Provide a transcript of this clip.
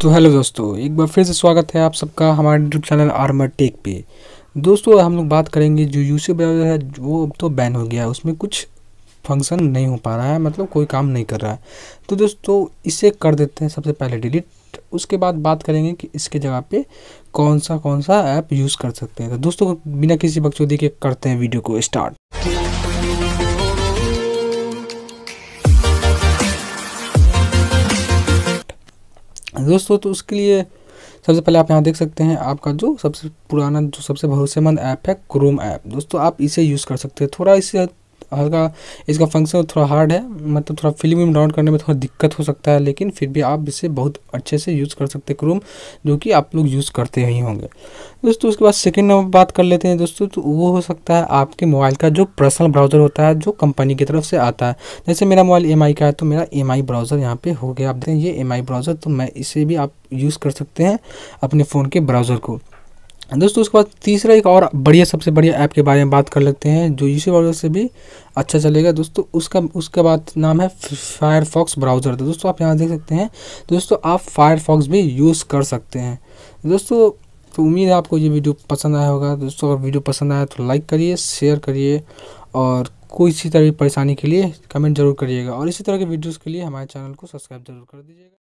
तो हेलो दोस्तों एक बार फिर से स्वागत है आप सबका हमारे यूट्यूब चैनल आर्मर टेक पे दोस्तों हम लोग बात करेंगे जो यूसी ब्राउज़र है वो अब तो बैन हो गया है उसमें कुछ फंक्शन नहीं हो पा रहा है मतलब कोई काम नहीं कर रहा है तो दोस्तों इसे कर देते हैं सबसे पहले डिलीट उसके बाद बात करेंगे कि इसके जगह पे कौन सा कौन सा ऐप यूज़ कर सकते हैं तो दोस्तों बिना किसी बकचोदी के करते हैं वीडियो को स्टार्ट दोस्तों तो उसके लिए सबसे पहले आप यहाँ देख सकते हैं आपका जो सबसे पुराना जो सबसे भरोसेमंद ऐप है क्रोम ऐप दोस्तों आप इसे यूज़ कर सकते हैं थोड़ा इसे हल्का इसका फंक्शन थोड़ा हार्ड है मतलब थोड़ा फिल्म डाउनलोड करने में थोड़ा दिक्कत हो सकता है लेकिन फिर भी आप इसे बहुत अच्छे से यूज़ कर सकते हैं क्रोम जो कि आप लोग यूज़ करते ही होंगे दोस्तों उसके बाद सेकेंड नंबर बात कर लेते हैं दोस्तों तो वो हो सकता है आपके मोबाइल का जो पर्सनल ब्राउज़र होता है जो कंपनी की तरफ से आता है जैसे मेरा मोबाइल एम का है तो मेरा एम ब्राउज़र यहाँ पर हो गया आप देखें ये एम ब्राउज़र तो मैं इसे भी आप यूज़ कर सकते हैं अपने फ़ोन के ब्राउज़र को दोस्तों उसके बाद तीसरा एक और बढ़िया सबसे बढ़िया ऐप के बारे में बात कर लेते हैं जो यूसी ब्राउज़र से भी अच्छा चलेगा दोस्तों उसका उसके बाद नाम है फायरफॉक्स ब्राउज़र तो दोस्तों आप यहाँ देख सकते हैं दोस्तों आप फायरफॉक्स भी यूज़ कर सकते हैं दोस्तों तो उम्मीद है आपको ये वीडियो पसंद आया होगा दोस्तों अगर वीडियो पसंद आया तो लाइक करिए शेयर करिए और कोई इसी तरह की परेशानी के लिए कमेंट जरूर करिएगा और इसी तरह के वीडियोज़ के लिए हमारे चैनल को सब्सक्राइब जरूर कर दीजिएगा